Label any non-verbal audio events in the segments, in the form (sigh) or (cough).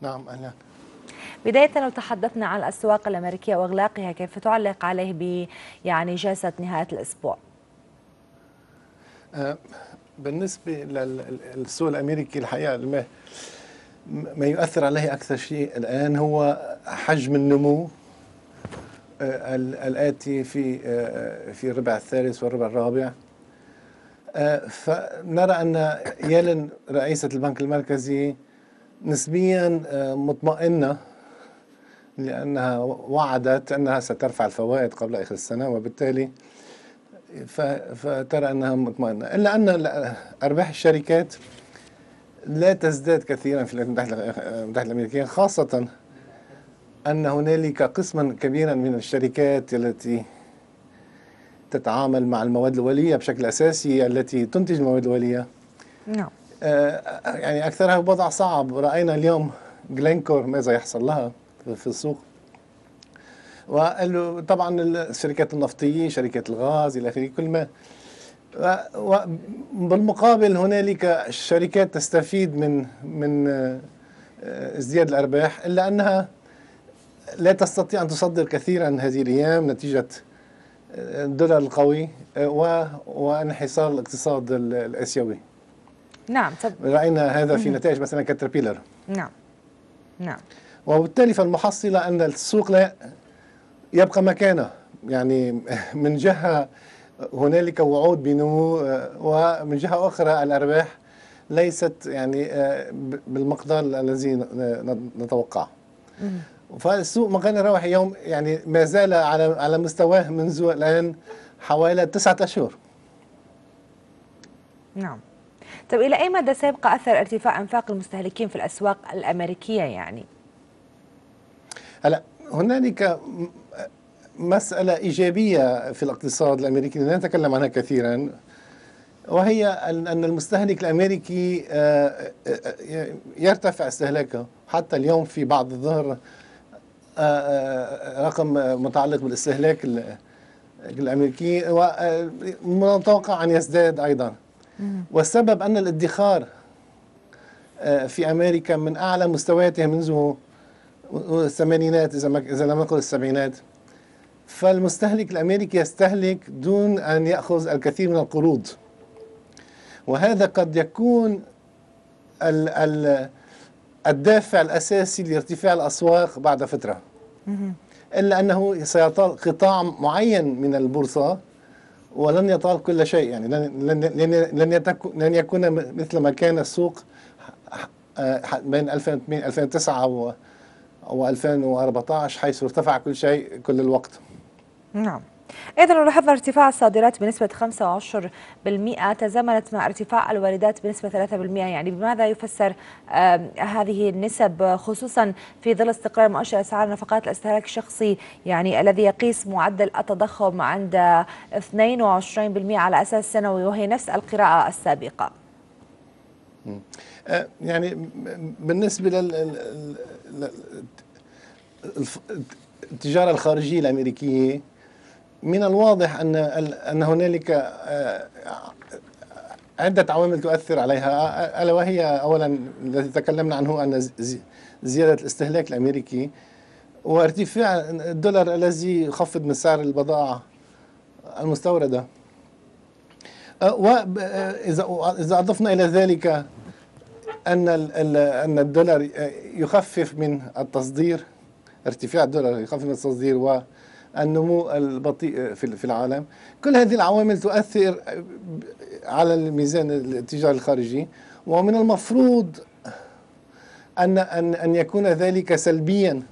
نعم أهلا بداية لو تحدثنا عن الأسواق الأمريكية وإغلاقها كيف تعلق عليه ب يعني جلسة نهاية الأسبوع؟ آه، بالنسبة للسوق الأمريكي الحقيقة ما ما يؤثر عليه أكثر شيء الآن هو حجم النمو آه، الآتي في آه، في الربع الثالث والربع الرابع فنرى أن يلن رئيسة البنك المركزي نسبيا آه، مطمئنة لأنها وعدت أنها سترفع الفوائد قبل آخر السنة وبالتالي فترى أنها مطمئنة إلا أن أرباح الشركات لا تزداد كثيرا في الولايات المتحدة آه، الأمريكية خاصة أن هنالك قسما كبيرا من الشركات التي تتعامل مع المواد الولية بشكل أساسي التي تنتج المواد الولية نعم آه، آه، يعني اكثرها بوضع صعب راينا اليوم جلينكور ماذا يحصل لها في السوق وطبعا الشركات النفطيه شركات الغاز الى اخره كل ما بالمقابل هنالك الشركات تستفيد من من آه، ازدياد الارباح الا انها لا تستطيع ان تصدر كثيرا هذه الايام نتيجه الدولار القوي وانحصار الاقتصاد الاسيوي نعم طب راينا هذا في نتائج مثلا كاتربيلر نعم نعم وبالتالي فالمحصله ان السوق لا يبقى مكانه يعني (laughs) من جهه هنالك وعود بنمو آه، ومن جهه اخرى الارباح ليست يعني آه، بالمقدار الذي نتوقعه فالسوق مكان الروح يوم يعني ما زال على على مستواه منذ الان حوالي تسعة اشهر نعم طب إلى أي مدى سيبقى أثر ارتفاع أنفاق المستهلكين في الأسواق الأمريكية يعني؟ هلا هنالك مسألة إيجابية في الاقتصاد الأمريكي لا نتكلم عنها كثيرا وهي أن المستهلك الأمريكي آه، آه، آه، يرتفع استهلاكه حتى اليوم في بعض الظهر رقم متعلق بالاستهلاك الأمريكي ومن المتوقع أن يزداد أيضا والسبب أن الادخار آه، في أمريكا من أعلى مستوياته منذ الثمانينات إذا إذا لم نقل السبعينات فالمستهلك الأمريكي يستهلك دون أن يأخذ الكثير من القروض وهذا قد يكون ال ال الدافع الأساسي لارتفاع الأسواق بعد فترة إلا أنه سيطال قطاع معين من البورصة ولن يطال كل شيء يعني لن لن لن يكون مثل ما كان السوق بين 2009 و و 2014 حيث ارتفع كل شيء كل الوقت نعم ايضا لاحظنا ارتفاع الصادرات بنسبه 15% تزامنت مع ارتفاع الواردات بنسبه 3% يعني بماذا يفسر هذه النسب خصوصا في ظل استقرار مؤشر اسعار نفقات الاستهلاك الشخصي يعني الذي يقيس معدل التضخم عند 22% على اساس سنوي وهي نفس القراءه السابقه. آه، يعني بالنسبه لل التجاره الخارجيه الامريكيه من الواضح ان ان هنالك آه، عده عوامل تؤثر عليها الا وهي اولا الذي تكلمنا عنه ان زياده الاستهلاك الامريكي وارتفاع الدولار الذي يخفض من سعر البضائع المستورده أه، واذا اذا اضفنا الى ذلك ان ان الدولار يخفف من التصدير ارتفاع الدولار يخفف من التصدير و النمو البطيء في العالم كل هذه العوامل تؤثر على الميزان التجاري الخارجي ومن المفروض أن أن أن يكون ذلك سلبيا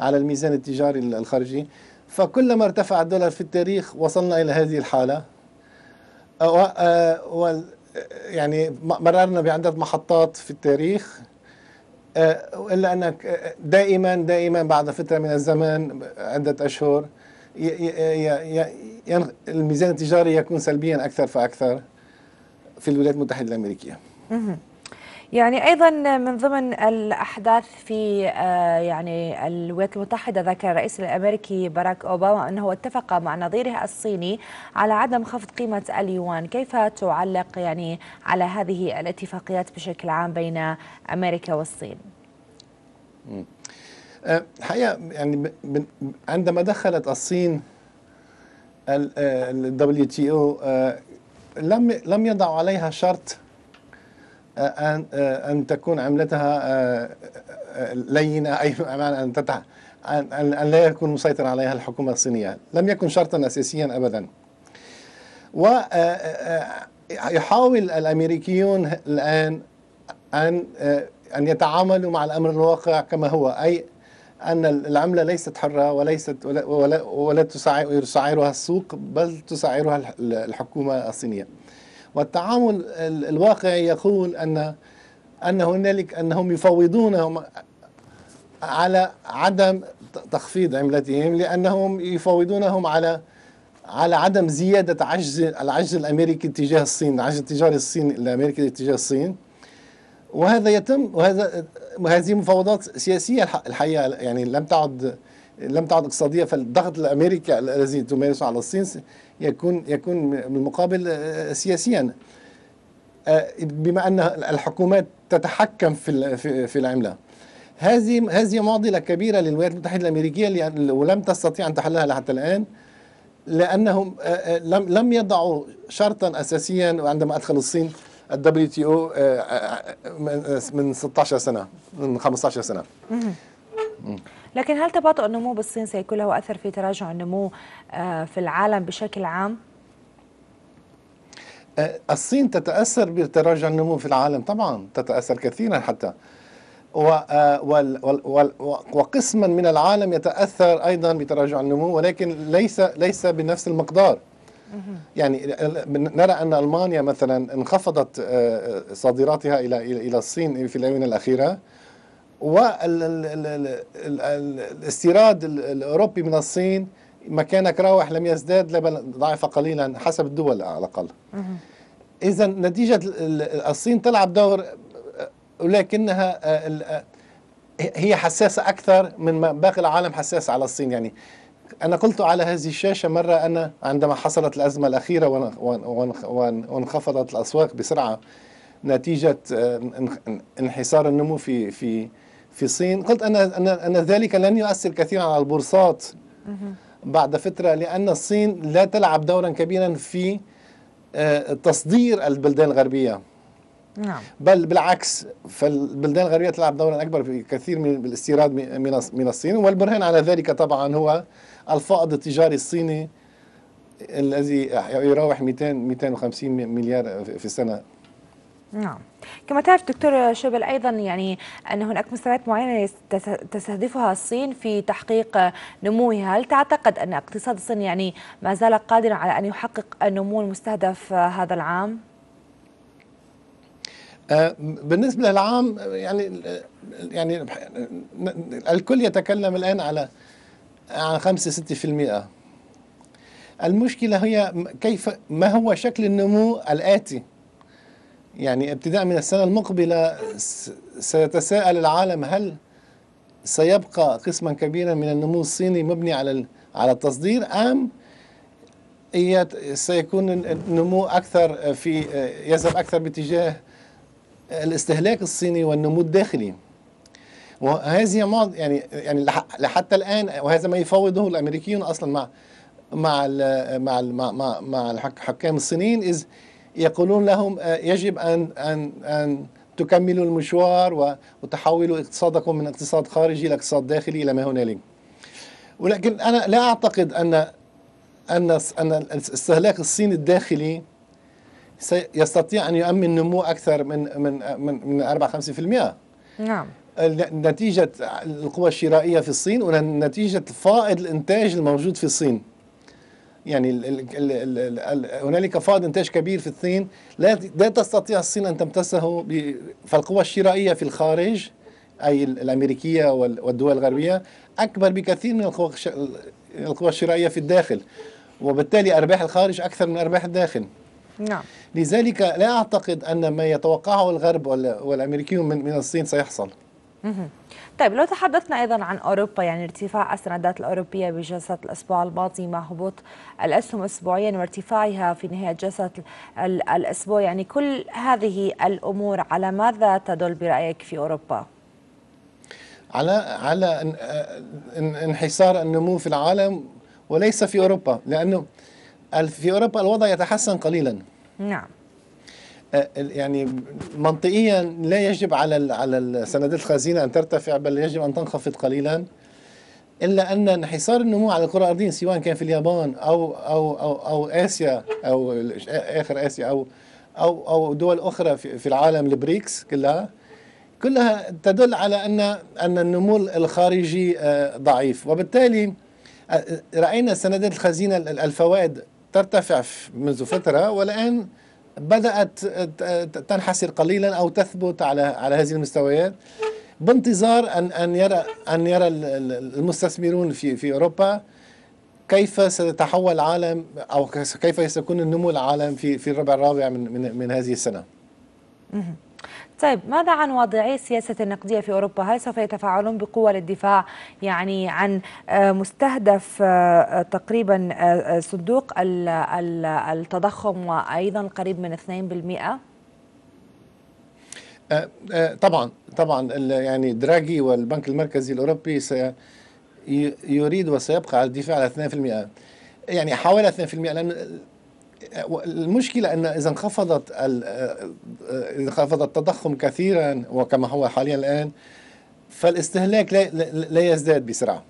على الميزان التجاري الخارجي فكلما ارتفع الدولار في التاريخ وصلنا إلى هذه الحالة و يعني مررنا بعدة محطات في التاريخ آه، إلا أنك آه، دائما دائما بعد فترة من الزمن عدة أشهر الميزان التجاري يكون سلبيا أكثر فأكثر في الولايات المتحدة الأمريكية يعني ايضا من ضمن الاحداث في آه، يعني الولايات المتحده ذكر الرئيس الامريكي باراك اوباما انه اتفق مع نظيره الصيني على عدم خفض قيمه اليوان، كيف تعلق يعني على هذه الاتفاقيات بشكل عام بين امريكا والصين؟ الحقيقه آه، يعني عندما دخلت الصين ال آه، او لم لم يضعوا عليها شرط أن أن تكون عملتها آه، آه، لينة أي بمعنى أن تتع أن لا يكون مسيطر عليها الحكومة الصينية لم يكن شرطا أساسيا أبدا و آه، يحاول الأمريكيون الآن أن أن يتعاملوا مع الأمر الواقع كما هو أي أن العملة ليست حرة وليست ولا, ولا, ولا السوق بل تسعرها الحكومة الصينية والتعامل الواقعي يقول أن أن هنالك أنهم يفوضونهم على عدم تخفيض عملتهم لأنهم يفوضونهم على على عدم زيادة عجز العجز الأمريكي تجاه الصين العجز التجاري الصين الأمريكي تجاه الصين وهذا يتم وهذا هذه مفاوضات سياسية الحقيقة يعني لم تعد لم تعد اقتصادية فالضغط الأمريكي الذي تمارسه على الصين يكون يكون بالمقابل آه، آه، سياسيا آه، بما ان الحكومات تتحكم في في العمله هذه هذه معضله كبيره للولايات المتحده الامريكيه يعني ولم تستطيع ان تحلها لحتى الان لانهم لم لم يضعوا شرطا اساسيا عندما ادخل الصين الدبليو تي او من 16 سنه من 15 سنه لكن هل تباطؤ النمو بالصين سيكون له أثر في تراجع النمو آه، في العالم بشكل عام؟ آه، الصين تتأثر بتراجع النمو في العالم طبعا تتأثر كثيرا حتى آه، وقسما من العالم يتأثر أيضا بتراجع النمو ولكن ليس ليس بنفس المقدار يعني نرى ان المانيا مثلا انخفضت صادراتها الى الى الصين في الاونه الاخيره والاستيراد الأوروبي من الصين مكانك راوح لم يزداد لبل ضعف قليلا حسب الدول على الأقل إذا نتيجة الصين تلعب دور ولكنها هي حساسة أكثر من ما باقي العالم حساس على الصين يعني أنا قلت على هذه الشاشة مرة أنا عندما حصلت الأزمة الأخيرة وانخفضت الأسواق بسرعة نتيجة آه، انحسار النمو في في في الصين قلت أن, أن, أن ذلك لن يؤثر كثيرا على البورصات بعد فترة لأن الصين لا تلعب دورا كبيرا في آه، تصدير البلدان الغربية نعم. بل بالعكس فالبلدان الغربية تلعب دورا أكبر في كثير من الاستيراد من الصين والبرهان على ذلك طبعا هو الفائض التجاري الصيني الذي يراوح 200 250 مليار في السنة نعم كما تعرف دكتور شبل ايضا يعني ان هناك مستويات معينه تستهدفها الصين في تحقيق نموها، هل تعتقد ان اقتصاد الصين يعني ما زال قادرا على ان يحقق النمو المستهدف هذا العام؟ آه، بالنسبه للعام يعني يعني الكل يتكلم الان على عن 5 6% المشكله هي كيف ما هو شكل النمو الاتي يعني ابتداء من السنة المقبلة سيتساءل العالم هل سيبقى قسما كبيرا من النمو الصيني مبني على على التصدير أم سيكون النمو أكثر في يذهب أكثر باتجاه الاستهلاك الصيني والنمو الداخلي وهذه يعني يعني لحتى الان وهذا ما يفوضه الامريكيون اصلا مع مع مع مع, مع الحكام الصينيين اذ يقولون لهم آه، يجب أن أن أن تكملوا المشوار وتحولوا اقتصادكم من اقتصاد خارجي إلى اقتصاد داخلي إلى ما هنالك ولكن أنا لا أعتقد أن أن أن استهلاك الصين الداخلي سيستطيع أن يؤمن نمو أكثر من من من, من 4 5% نعم نتيجة القوى الشرائية في الصين ونتيجة فائض الإنتاج الموجود في الصين يعني هنالك فائض انتاج كبير في الصين لا لا تستطيع الصين ان تمتصه فالقوى الشرائيه في الخارج اي الامريكيه والدول الغربيه اكبر بكثير من القوى الشرائيه في الداخل وبالتالي ارباح الخارج اكثر من ارباح الداخل نعم لذلك لا اعتقد ان ما يتوقعه الغرب والامريكيون من الصين سيحصل طيب لو تحدثنا أيضا عن أوروبا يعني ارتفاع السندات الأوروبية بجلسة الأسبوع الماضي مع هبوط الأسهم أسبوعيا وارتفاعها في نهاية جلسة الأسبوع يعني كل هذه الأمور على ماذا تدل برأيك في أوروبا؟ على على انحسار النمو في العالم وليس في أوروبا لأنه في أوروبا الوضع يتحسن قليلا نعم يعني منطقيا لا يجب على على سندات الخزينه ان ترتفع بل يجب ان تنخفض قليلا الا ان انحصار النمو على الكره الارضيه سواء كان في اليابان او او او او اسيا او اخر اسيا او او او دول اخرى في العالم البريكس كلها كلها تدل على ان ان النمو الخارجي آه، ضعيف وبالتالي آه، راينا سندات الخزينه الفوائد ترتفع منذ فتره والان بدأت تنحسر قليلا أو تثبت على على هذه المستويات بانتظار أن أن يرى أن يرى المستثمرون في في أوروبا كيف سيتحول العالم أو كيف سيكون النمو العالم في في الربع الرابع من من, من هذه السنة. طيب ماذا عن واضعي السياسة النقدية في أوروبا هل سوف يتفاعلون بقوة للدفاع يعني عن آه، مستهدف آه، آه، تقريبا صندوق التضخم وأيضا قريب من 2%؟ طبعا طبعا يعني دراجي والبنك المركزي الاوروبي سيريد وسيبقى على الدفاع على 2% يعني حوالي 2% لان المشكلة أن إذا انخفضت آه، انخفض التضخم كثيرا وكما هو حاليا الآن فالاستهلاك لا, لا يزداد بسرعة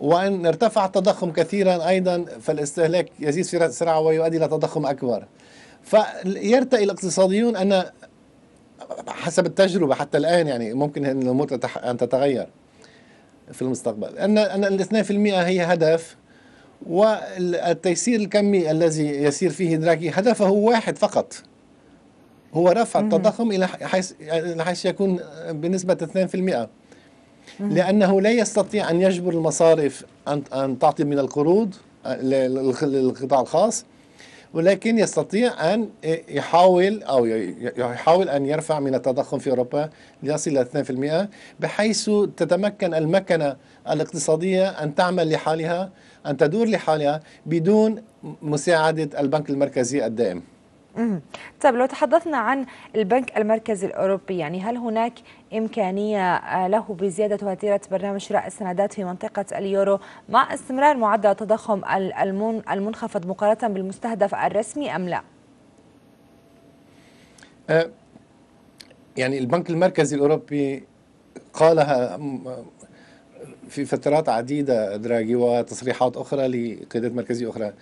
وأن ارتفع التضخم كثيرا أيضا فالاستهلاك يزيد في سرعة ويؤدي إلى تضخم أكبر فيرتئي الاقتصاديون أن حسب التجربة حتى الآن يعني ممكن أن الأمور أن تتغير في المستقبل أن أن ال 2% هي هدف والتيسير الكمي الذي يسير فيه دراكي هدفه واحد فقط هو رفع التضخم الى حيث حيث يكون بنسبه 2% لانه لا يستطيع ان يجبر المصارف ان ان تعطي من القروض للقطاع الخاص ولكن يستطيع ان يحاول او يحاول ان يرفع من التضخم في اوروبا ليصل الى 2% بحيث تتمكن المكنه الاقتصاديه ان تعمل لحالها أن تدور لحالها بدون مساعدة البنك المركزي الدائم طيب لو تحدثنا عن البنك المركزي الأوروبي يعني هل هناك إمكانية آه، له بزيادة وتيرة برنامج شراء السندات في منطقة اليورو مع استمرار معدل التضخم المنخفض مقارنة بالمستهدف الرسمي أم لا؟ آه، يعني البنك المركزي الأوروبي قالها في فترات عديدة دراجي وتصريحات أخرى لقيادات مركزية أخرى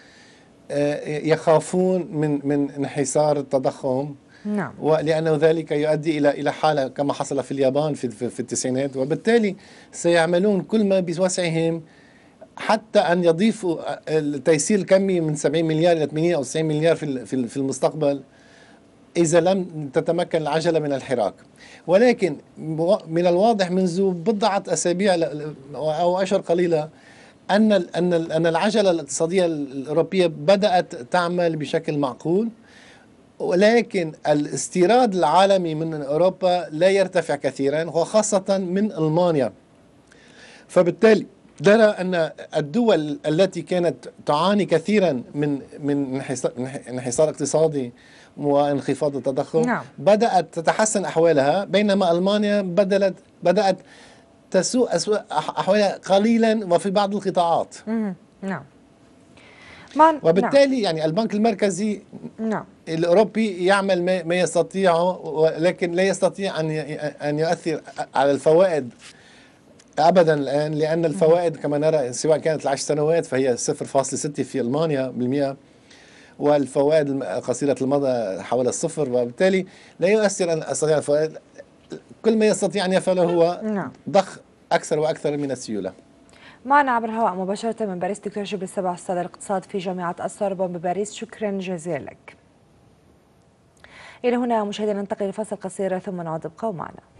آه، يخافون من من انحسار التضخم نعم ولأنه ذلك يؤدي إلى إلى حالة كما حصل في اليابان في, في, في التسعينات وبالتالي سيعملون كل ما بوسعهم حتى أن يضيفوا آه، التيسير الكمي من 70 مليار إلى 80 أو 90 مليار في في المستقبل إذا لم تتمكن العجلة من الحراك ولكن من الواضح منذ بضعة أسابيع أو أشهر قليلة أن أن أن العجلة الاقتصادية الأوروبية بدأت تعمل بشكل معقول ولكن الاستيراد العالمي من أوروبا لا يرتفع كثيرا وخاصة من ألمانيا فبالتالي نرى أن الدول التي كانت تعاني كثيرا من من انحصار اقتصادي وانخفاض التضخم نعم. بدأت تتحسن أحوالها بينما ألمانيا بدلت بدأت تسوء أحوالها قليلا وفي بعض القطاعات نعم. نعم وبالتالي نعم. يعني البنك المركزي نعم. الاوروبي يعمل ما يستطيعه ولكن لا يستطيع ان ان يؤثر على الفوائد ابدا الان لان الفوائد كما نرى سواء كانت العشر سنوات فهي 0.6 في المانيا بالمئه والفوائد قصيرة المدى حول الصفر وبالتالي لا يؤثر أن أستطيع الفوائد كل ما يستطيع أن يفعله هو نعم. ضخ أكثر وأكثر من السيولة معنا عبر الهواء مباشرة من باريس دكتور جبريل السبع أستاذ الاقتصاد في جامعة السوربون بباريس شكرا جزيلا لك إلى هنا مشاهدينا ننتقل لفصل قصير ثم نعود ابقوا معنا